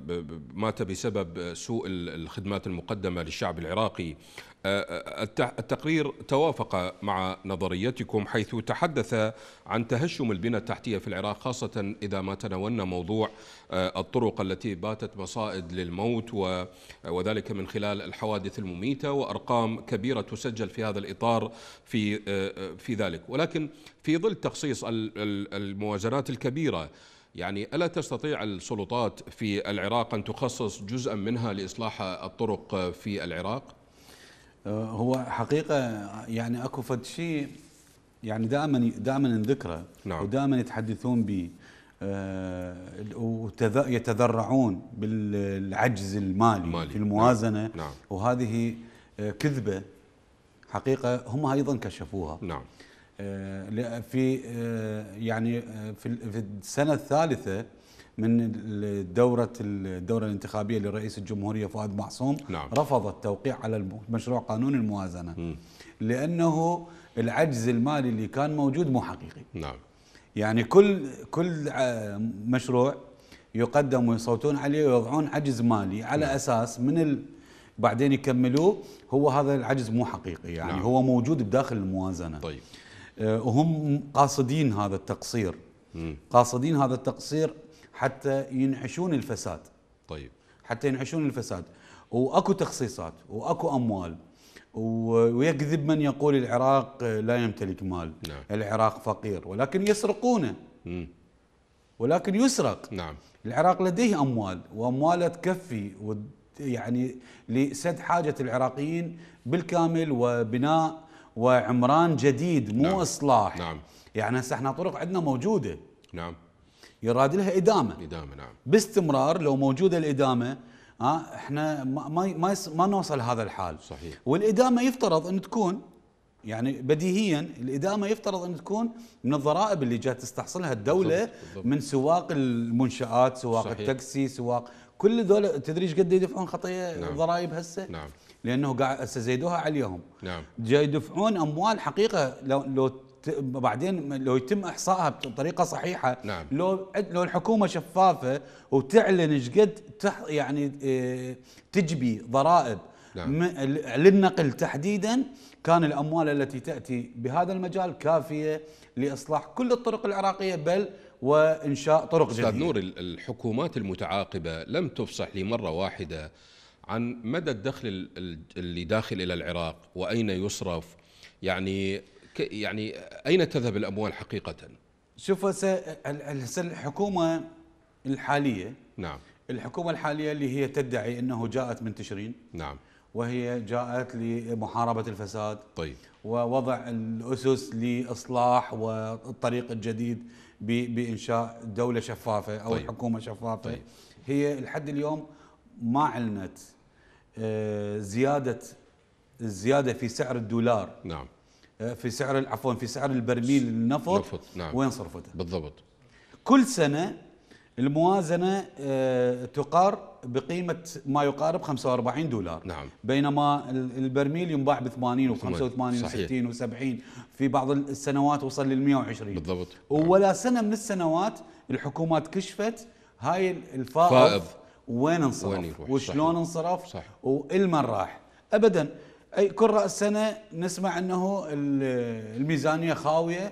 مات بسبب سوء الخدمات المقدمة للشعب العراقي آه، آه، التقرير توافق مع نظريتكم حيث تحدث عن تهشم البنى التحتية في العراق خاصة إذا ما تناولنا موضوع الطرق التي باتت مصائد للموت وذلك من خلال الحوادث المميتة وأرقام كبيرة تسجل في هذا الإطار في, في ذلك ولكن في ظل تخصيص الموازنات الكبيرة يعني ألا تستطيع السلطات في العراق أن تخصص جزءا منها لإصلاح الطرق في العراق؟ أه، هو حقيقة يعني أكو فد شيء يعني دائما دائما نذكره نعم. ودائما يتحدثون به أه، ويتذرعون بالعجز المالي, المالي. في نعم. الموازنة نعم. نعم. وهذه أه، كذبة حقيقة هم أيضا كشفوها نعم آه، في آه، يعني آه، في السنه الثالثه من دورة الدورة الانتخابية لرئيس الجمهورية فؤاد معصوم نعم. رفض التوقيع على مشروع قانون الموازنة م. لأنه العجز المالي اللي كان موجود مو حقيقي نعم. يعني كل كل مشروع يقدم ويصوتون عليه ويضعون عجز مالي على نعم. أساس من ال... بعدين يكملوه هو هذا العجز مو حقيقي يعني نعم. هو موجود بداخل الموازنة طيب آه، وهم قاصدين هذا التقصير قاصدين هذا التقصير حتى ينعشون الفساد طيب حتى ينعشون الفساد واكو تخصيصات واكو اموال ويكذب من يقول العراق آه، لا يمتلك مال نعم. العراق فقير ولكن يسرقونه ولكن يسرق نعم. العراق لديه أموال وأمواله تكفي يعني لسد حاجة العراقيين بالكامل وبناء وعمران جديد مو نعم. اصلاح نعم يعني هسه احنا طرق عندنا موجوده نعم يراد لها ادامه ادامه نعم باستمرار لو موجوده الادامه ها آه، احنا ما ما ما نوصل هذا الحال صحيح والادامه يفترض ان تكون يعني بديهيا الادامه يفترض ان تكون من الضرائب اللي جات تستحصلها الدوله بالضبط. بالضبط. من سواق المنشات سواق صحيح. التاكسي سواق كل دول تدري ايش قد يدفعون خطيه نعم. ضرائب هسه نعم لانه قاعد استزيدوها عليهم نعم جاي يدفعون اموال حقيقه لو لو بعدين لو يتم احصائها بطريقه صحيحه نعم. لو لو الحكومه شفافه وتعلن ايش قد يعني آه، تجبي ضرائب نعم. للنقل تحديدا كان الاموال التي تاتي بهذا المجال كافيه لاصلاح كل الطرق العراقيه بل وانشاء طرق جديده استاذ نور الحكومات المتعاقبه لم تفصح لمره واحده عن مدى الدخل اللي داخل الى العراق واين يصرف يعني يعني اين تذهب الاموال حقيقه؟ شوف الحكومه الحاليه نعم الحكومه الحاليه اللي هي تدعي انه جاءت من تشرين نعم وهي جاءت لمحاربه الفساد طيب ووضع الاسس لاصلاح والطريق الجديد بانشاء دوله شفافه او طيب. حكومه شفافه طيب. هي لحد اليوم ما علمت آه، زياده الزياده في سعر الدولار نعم آه، في سعر عفوا في سعر البرميل النفط نفط نعم وين صرفته؟ بالضبط كل سنه الموازنه آه، تقار بقيمه ما يقارب 45 دولار نعم بينما البرميل ينباع ب 80 و85 و60 و70 في بعض السنوات وصل لل 120 بالضبط ولا نعم. سنه من السنوات الحكومات كشفت هاي الفائض وين انصرف وين يروح. وشلون انصرف صح. والمن راح ابدا اي كل راس سنه نسمع انه الميزانيه خاويه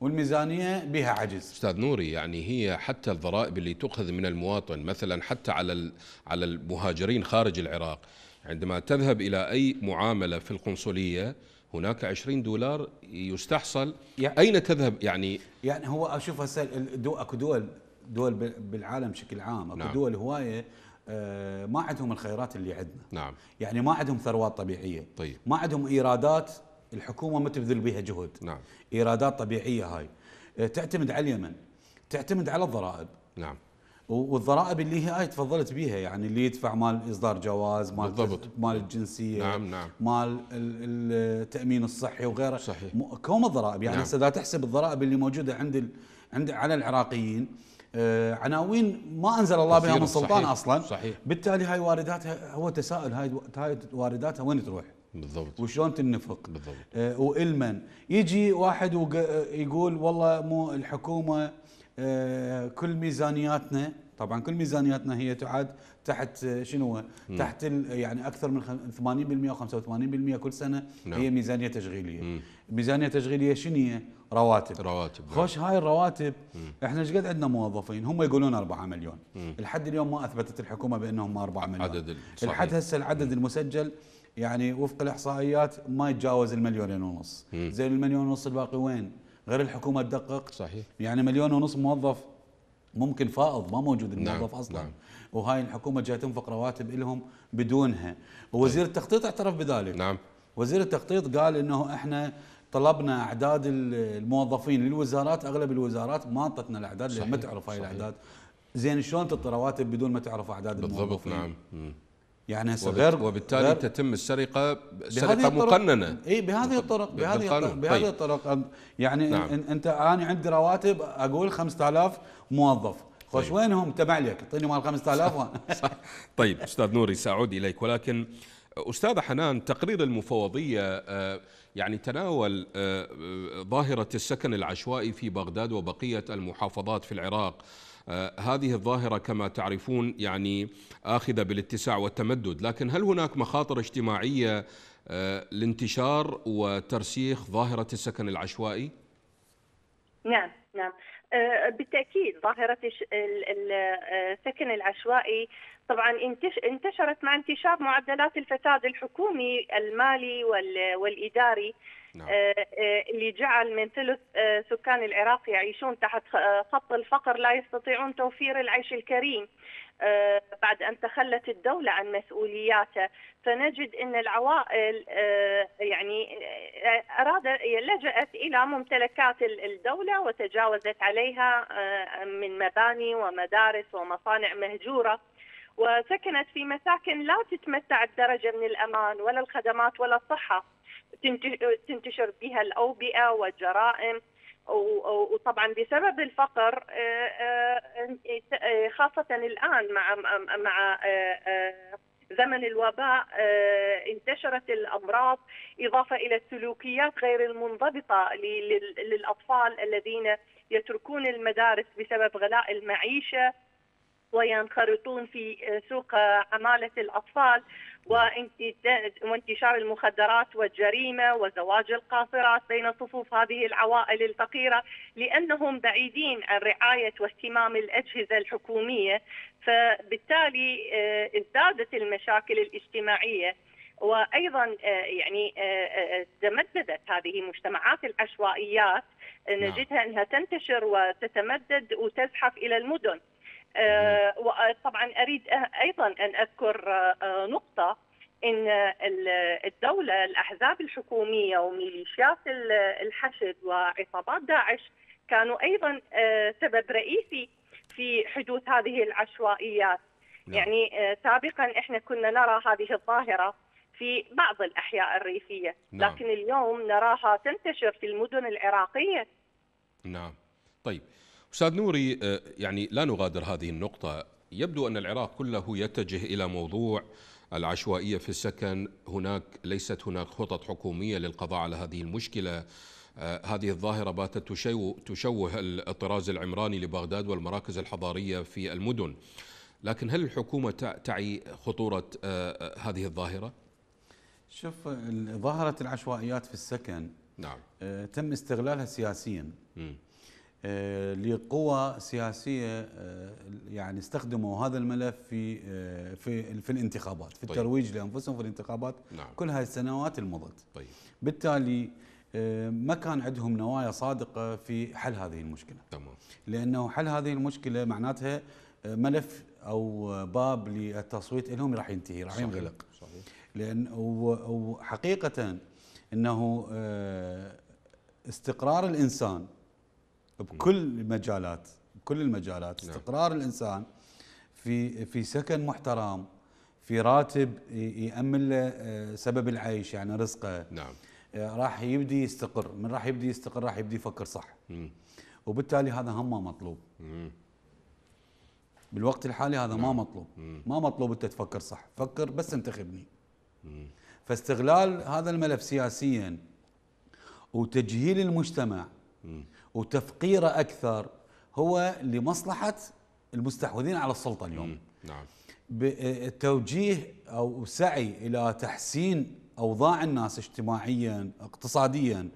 والميزانيه بها عجز استاذ نوري يعني هي حتى الضرائب اللي تؤخذ من المواطن مثلا حتى على على المهاجرين خارج العراق عندما تذهب الى اي معامله في القنصليه هناك 20 دولار يستحصل يعني اين تذهب يعني يعني هو اشوف هسه اكو دول دول بالعالم بشكل عام اكو نعم. دول هوايه آه، ما عندهم الخيرات اللي عندنا نعم يعني ما عندهم ثروات طبيعيه طيب. ما عندهم ايرادات الحكومه ما تبذل بها جهد نعم ايرادات طبيعيه هاي آه، تعتمد على اليمن تعتمد على الضرائب نعم والضرائب اللي هي هاي تفضلت بيها يعني اللي يدفع مال اصدار جواز مال بالضبط. مال الجنسيه نعم نعم. مال التامين الصحي وغيره صحيح كوم الضرائب يعني نعم. هسه نعم. اذا تحسب الضرائب اللي موجوده عند عند على العراقيين آه، عناوين ما انزل الله بها من سلطان صحيح اصلا صحيح بالتالي هاي وارداتها هو تساؤل هاي هاي وارداتها وين تروح؟ بالضبط وشلون تنفق بالضبط آه والمن يجي واحد آه، يقول والله مو الحكومه آه كل ميزانياتنا طبعا كل ميزانياتنا هي تعاد تحت آه، شنو تحت يعني اكثر من 80% و85% كل سنه نعم. هي ميزانيه تشغيليه ميزانيه تشغيليه شنو هي؟ رواتب رواتب خوش هاي الرواتب م. احنا ايش قد عندنا موظفين هم يقولون 4 مليون م. لحد اليوم ما اثبتت الحكومه بانهم 4 مليون عدد صحيح. لحد هسه العدد م. المسجل يعني وفق الاحصائيات ما يتجاوز المليونين ونص م. زين المليون ونص الباقي وين غير الحكومه تدقق صحيح يعني مليون ونص موظف ممكن فائض ما موجود الموظف نعم. اصلا نعم. وهاي الحكومه جايه تنفق رواتب لهم بدونها ووزير طيب. التخطيط اعترف بذلك نعم وزير التخطيط قال انه احنا طلبنا اعداد الموظفين للوزارات اغلب الوزارات ما اعطتنا الاعداد لان ما تعرف هاي الاعداد زين شلون تعطي رواتب بدون ما تعرف اعداد بالضبط نعم يعني هسه غير وبالتالي غير تتم السرقه سرقه مقننه اي بهذه الطرق بهذه طيب. الطرق بهذه الطرق يعني نعم. انت انا عندي رواتب اقول 5000 موظف خوش طيب. وينهم تبع لك اعطيني مال 5000 صح. طيب استاذ نوري ساعود اليك ولكن استاذه حنان تقرير المفوضيه آه يعني تناول آه، آه، ظاهرة السكن العشوائي في بغداد وبقية المحافظات في العراق آه، هذه الظاهرة كما تعرفون يعني آخذة بالاتساع والتمدد لكن هل هناك مخاطر اجتماعية لانتشار وترسيخ ظاهرة السكن العشوائي؟ نعم نعم بالتاكيد ظاهره السكن العشوائي طبعا انتشرت مع انتشار معدلات الفساد الحكومي المالي والاداري نعم. آه، آه، اللي جعل من ثلث آه، سكان العراق يعيشون تحت خط الفقر لا يستطيعون توفير العيش الكريم بعد ان تخلت الدوله عن مسؤولياتها فنجد ان العوائل يعني اراد لجات الى ممتلكات الدوله وتجاوزت عليها من مباني ومدارس ومصانع مهجوره وسكنت في مساكن لا تتمتع بدرجة من الأمان ولا الخدمات ولا الصحة تنتشر بها الأوبئة والجرائم وطبعا بسبب الفقر آه، آه، إيه، إيه، خاصة الآن مع مع آه، زمن الوباء انتشرت الأمراض إضافة إلى السلوكيات غير المنضبطة للأطفال الذين يتركون المدارس بسبب غلاء المعيشة وينخرطون في آه، سوق آه، عمالة الأطفال وانتشار المخدرات والجريمة وزواج القاصرات بين صفوف هذه العوائل الفقيرة لأنهم بعيدين عن رعاية واهتمام الأجهزة الحكومية فبالتالي آه، ازدادت المشاكل الاجتماعية وايضا يعني تمددت هذه مجتمعات العشوائيات نعم. نجدها انها تنتشر وتتمدد وتزحف الى المدن آه، وطبعا اريد ايضا ان اذكر آه، آه، نقطه ان الدوله الاحزاب الحكوميه وميليشيات الحشد وعصابات داعش كانوا ايضا سبب رئيسي في حدوث هذه العشوائيات نعم. يعني سابقا احنا كنا نرى هذه الظاهره في بعض الاحياء الريفيه نعم. لكن اليوم نراها تنتشر في المدن العراقيه نعم طيب أستاذ نوري آه، يعني لا نغادر هذه النقطة يبدو أن العراق كله يتجه إلى موضوع العشوائية في السكن هناك ليست هناك خطط حكومية للقضاء على هذه المشكلة آه، هذه الظاهرة باتت تشوه الطراز العمراني لبغداد والمراكز الحضارية في المدن لكن هل الحكومة تعي خطورة آه، هذه الظاهرة؟ شوف ظاهرة العشوائيات في السكن نعم تم استغلالها سياسيا م. آه، لقوى سياسيه آه، يعني استخدموا هذا الملف في آه، في في الانتخابات في طيب. الترويج طيب. لانفسهم في الانتخابات نعم. كل هاي السنوات المضت طيب. بالتالي ما كان عندهم نوايا صادقه في حل هذه المشكله تمام لانه حل هذه المشكله معناتها ملف او باب للتصويت لهم راح ينتهي راح ينغلق صحيح. صحيح لان وحقيقه انه استقرار الانسان بكل المجالات بكل المجالات نعم. استقرار الانسان في في سكن محترم في راتب يامن له آه، سبب العيش يعني رزقه نعم آه، راح يبدي يستقر من راح يبدي يستقر راح يبدي يفكر صح مم. وبالتالي هذا هم ما مطلوب مم. بالوقت الحالي هذا مم. ما نعم. مطلوب مم. ما مطلوب انت تفكر صح فكر بس انتخبني فاستغلال هذا الملف سياسيا وتجهيل المجتمع مم. وتفقيره أكثر هو لمصلحة المستحوذين على السلطة اليوم نعم بتوجيه آه، أو سعي إلى تحسين أوضاع الناس اجتماعيا اقتصاديا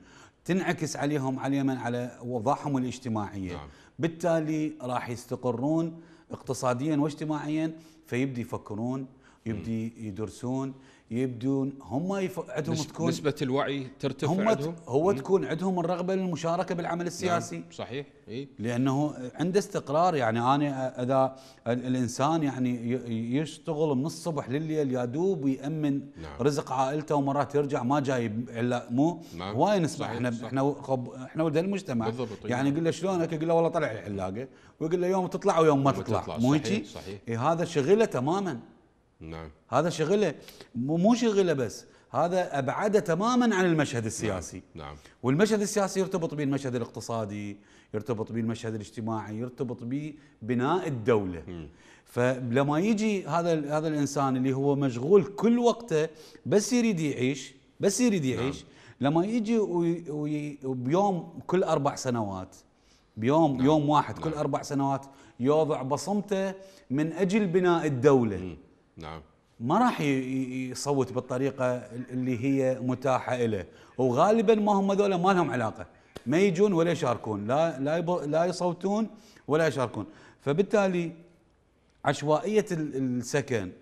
تنعكس عليهم على اليمن على وضعهم الاجتماعية نعم. بالتالي راح يستقرون اقتصاديا واجتماعيا فيبدي يفكرون يبدي يدرسون يبدون هم عندهم تكون نسبة الوعي ترتفع هم عندهم هو مم. تكون عندهم الرغبة للمشاركة بالعمل نعم، السياسي نعم صحيح إيه؟ لأنه عنده استقرار يعني أنا إذا الإنسان يعني يشتغل من الصبح لليل يا دوب يأمن نعم. رزق عائلته ومرات يرجع ما جايب إلا مو نعم. وين نسمع احنا صحيح. احنا خب احنا ولد المجتمع بالضبط يعني يقول له شلونك يقول له والله طلع العلاقة ويقول له يوم تطلع ويوم ما تطلع, تطلع. مو هيك إيه هذا شغله تماما نعم هذا شغله مو شغله بس هذا ابعده تماما عن المشهد نعم، السياسي نعم. نعم والمشهد السياسي يرتبط بالمشهد الاقتصادي يرتبط بالمشهد الاجتماعي يرتبط ببناء الدوله م. فلما يجي هذا هذا الانسان اللي هو مشغول كل وقته بس يريد يعيش بس يريد نعم. يعيش نعم. لما يجي بيوم كل اربع سنوات بيوم نعم. يوم واحد نعم. كل اربع سنوات يوضع بصمته من اجل بناء الدوله م. نعم ما راح يصوت بالطريقه اللي هي متاحه له وغالبا ما هم ذولا ما لهم علاقه ما يجون ولا يشاركون لا لا لا يصوتون ولا يشاركون فبالتالي عشوائيه السكن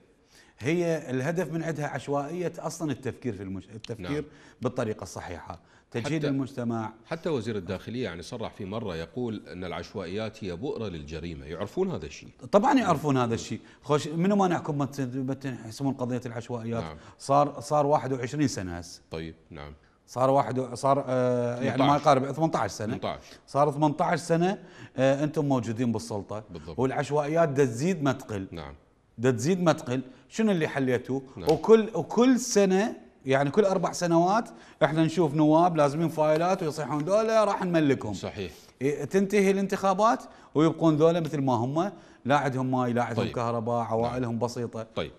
هي الهدف من عندها عشوائيه اصلا التفكير في المش... التفكير نعم. بالطريقه الصحيحه تجهيل المجتمع حتى وزير الداخلية يعني صرح في مرة يقول أن العشوائيات هي بؤرة للجريمة يعرفون هذا الشيء طبعا يعرفون هذا الشيء خوش منو مانعكم ما تحسمون قضية العشوائيات نعم. صار صار 21 سنة هسه طيب نعم صار واحد صار آه يعني ما يقارب 18 سنه 18 صار 18 سنه آه انتم موجودين بالسلطه بالضبط. والعشوائيات دا تزيد ما تقل نعم دا تزيد ما تقل شنو اللي حليتوه نعم. وكل وكل سنه يعني كل اربع سنوات احنا نشوف نواب لازمين فايلات ويصيحون دولة راح نملكهم صحيح إيه، تنتهي الانتخابات ويبقون دولة مثل ما هم لا عندهم ماي لا عندهم طيب. كهرباء نعم. عوائلهم نعم. بسيطه طيب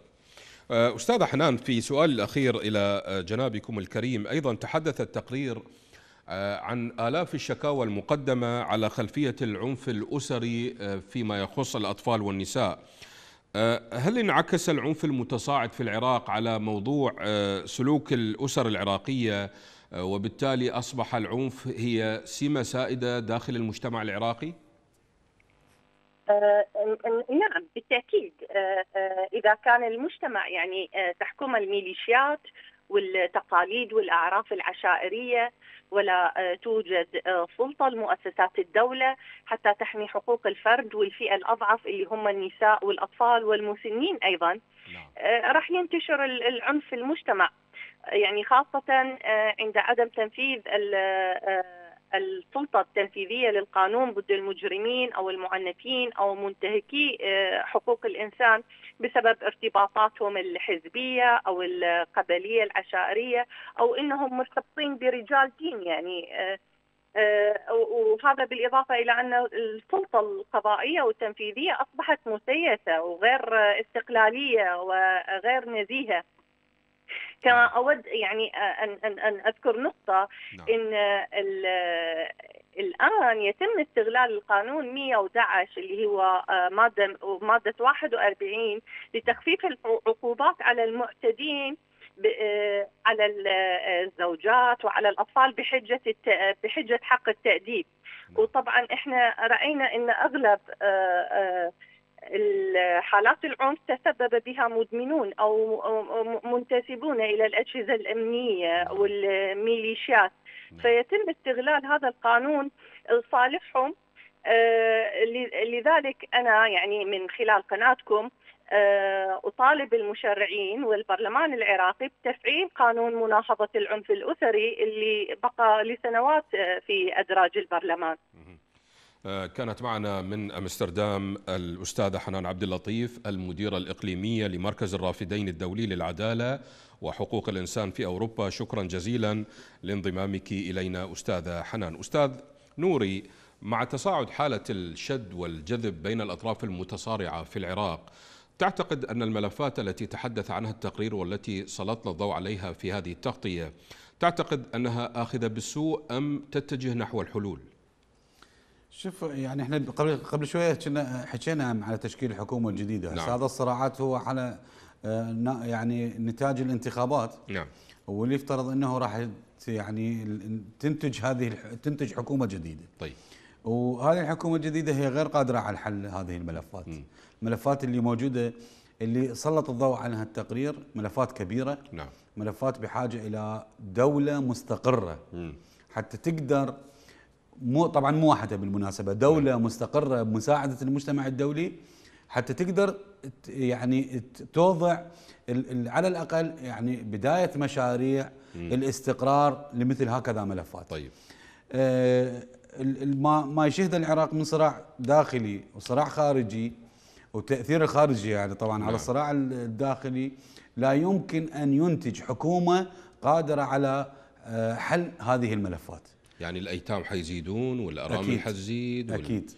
آه، استاذه حنان في سؤال الاخير الى آه، جنابكم الكريم ايضا تحدث التقرير آه، عن آلاف الشكاوى المقدمة على خلفية العنف الأسري فيما يخص الأطفال والنساء آه، هل انعكس العنف المتصاعد في العراق على موضوع آه، سلوك الأسر العراقية آه، وبالتالي أصبح العنف هي سمة سائدة داخل المجتمع العراقي؟ آه نعم بالتأكيد آه إذا كان المجتمع يعني تحكم الميليشيات والتقاليد والأعراف العشائرية ولا آه، توجد آه، سلطة لمؤسسات الدولة حتى تحمي حقوق الفرد والفئة الأضعف اللي هم النساء والأطفال والمسنين أيضا نعم. آه، راح ينتشر العنف في المجتمع يعني خاصة عند عدم تنفيذ السلطة التنفيذية للقانون ضد المجرمين أو المعنفين أو منتهكي حقوق الإنسان بسبب ارتباطاتهم الحزبيه او القبليه العشائريه او انهم مرتبطين برجال دين يعني آه، آه، وهذا بالإضافة إلى أن السلطة القضائية والتنفيذية أصبحت مسيسة وغير استقلالية وغير نزيهة كما أود يعني أن, أن, أن أذكر نقطة نعم. إن الآن يتم استغلال القانون 111 اللي هو آه، مادة مادة 41 لتخفيف العقوبات على المعتدين آه، على آه، الزوجات وعلى الأطفال بحجة بحجة حق التأديب نعم. وطبعا احنا رأينا أن أغلب الحالات العنف تسبب بها مدمنون او منتسبون الى الاجهزه الامنيه نعم. والميليشيات نعم. فيتم استغلال هذا القانون لصالحهم آه، لذلك أنا يعني من خلال قناتكم آه، أطالب المشرعين والبرلمان العراقي بتفعيل قانون مناهضة العنف الأسري اللي بقى لسنوات آه، في أدراج البرلمان آه، كانت معنا من امستردام الاستاذه حنان عبد اللطيف المديره الاقليميه لمركز الرافدين الدولي للعداله وحقوق الانسان في اوروبا شكرا جزيلا لانضمامك الينا استاذه حنان استاذ نوري مع تصاعد حاله الشد والجذب بين الاطراف المتصارعه في العراق تعتقد ان الملفات التي تحدث عنها التقرير والتي سلطنا الضوء عليها في هذه التغطيه تعتقد انها اخذه بالسوء ام تتجه نحو الحلول شوف يعني احنا قبل قبل شويه كنا حكينا على تشكيل الحكومه الجديده نعم. هذا الصراعات هو على آه، يعني نتاج الانتخابات نعم واللي يفترض انه راح يعني تنتج هذه تنتج حكومه جديده طيب وهذه الحكومه الجديده هي غير قادره على حل هذه الملفات م. الملفات اللي موجوده اللي سلط الضوء عنها التقرير ملفات كبيره نعم ملفات بحاجه الى دوله مستقره م. حتى تقدر مو طبعا مو واحده بالمناسبه دوله مستقره بمساعده المجتمع الدولي حتى تقدر يعني توضع على الاقل يعني بدايه مشاريع الاستقرار لمثل هكذا ملفات طيب آه ما ما يشهد العراق من صراع داخلي وصراع خارجي وتاثير الخارجي يعني طبعا على نعم. الصراع الداخلي لا يمكن ان ينتج حكومه قادره على آه، حل هذه الملفات يعني الايتام حيزيدون والارامل حتزيد اكيد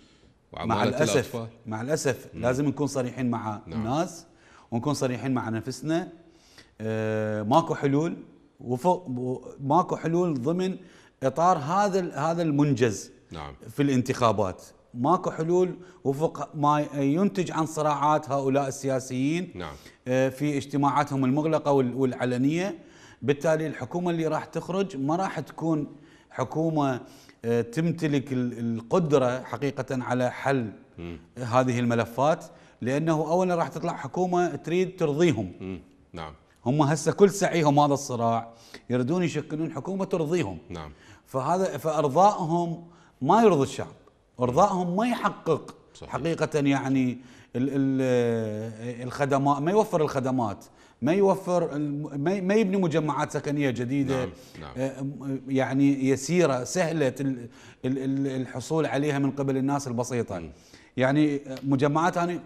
وال... مع الاسف مع الاسف مم. نعم. لازم نكون صريحين مع نعم. الناس ونكون صريحين مع نفسنا آه، ماكو حلول وفوق ماكو حلول ضمن اطار هذا هذا المنجز نعم. في الانتخابات ماكو حلول وفق ما ينتج عن صراعات هؤلاء السياسيين نعم. آه، في اجتماعاتهم المغلقه والعلنيه بالتالي الحكومه اللي راح تخرج ما راح تكون حكومه آه، تمتلك القدره حقيقه على حل آه، هذه الملفات لانه اولا راح تطلع حكومه تريد ترضيهم نعم هم هسه كل سعيهم هذا الصراع يريدون يشكلون حكومه ترضيهم نعم فهذا فارضائهم ما يرضي الشعب ارضائهم ما يحقق صحيح. حقيقه يعني الخدمات ما يوفر الخدمات ما يوفر ما يبني مجمعات سكنيه جديده نعم. نعم. آه، يعني يسيره سهله الحصول عليها من قبل الناس البسيطه م. يعني مجمعات انا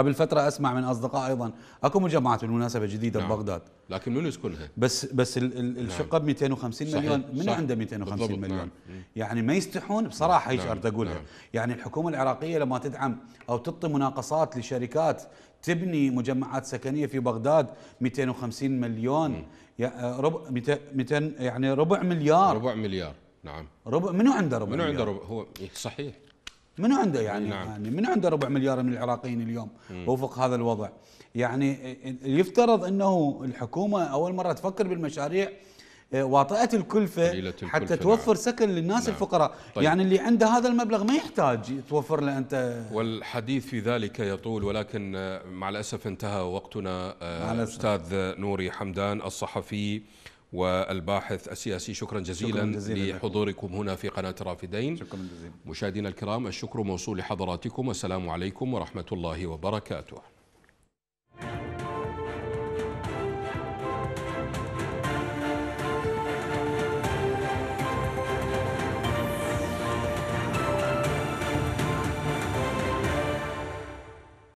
قبل فتره اسمع من اصدقاء ايضا اكو مجمعات بالمناسبه جديده نعم. ببغداد لكن منو يسكنها بس بس الشقه نعم. ب 250 صحيح. مليون من عنده 250 مليون نعم. يعني ما يستحون بصراحه هيك نعم. أرد اقولها نعم. يعني الحكومه العراقيه لما تدعم او تعطي مناقصات لشركات تبني مجمعات سكنيه في بغداد 250 مليون يعني ربع 200 يعني ربع مليار ربع مليار نعم ربع منو عنده ربع منو عنده ربع هو صحيح من عنده إيه، يعني, نعم. يعني من عنده ربع مليار من العراقيين اليوم وفق هذا الوضع يعني يفترض انه الحكومه اول مره تفكر بالمشاريع إيه، واطئه الكلفه الكلفة حتى نعم. توفر نعم. سكن للناس نعم. الفقراء طيب. يعني اللي عنده هذا المبلغ ما يحتاج توفر له انت والحديث في ذلك يطول ولكن آه، مع الاسف انتهى وقتنا آه، استاذ نوري حمدان الصحفي والباحث السياسي شكرا جزيلا, شكرا جزيلا لحضوركم لك. هنا في قناة رافدين شكرا جزيلا مشاهدينا الكرام الشكر موصول لحضراتكم والسلام عليكم ورحمة الله وبركاته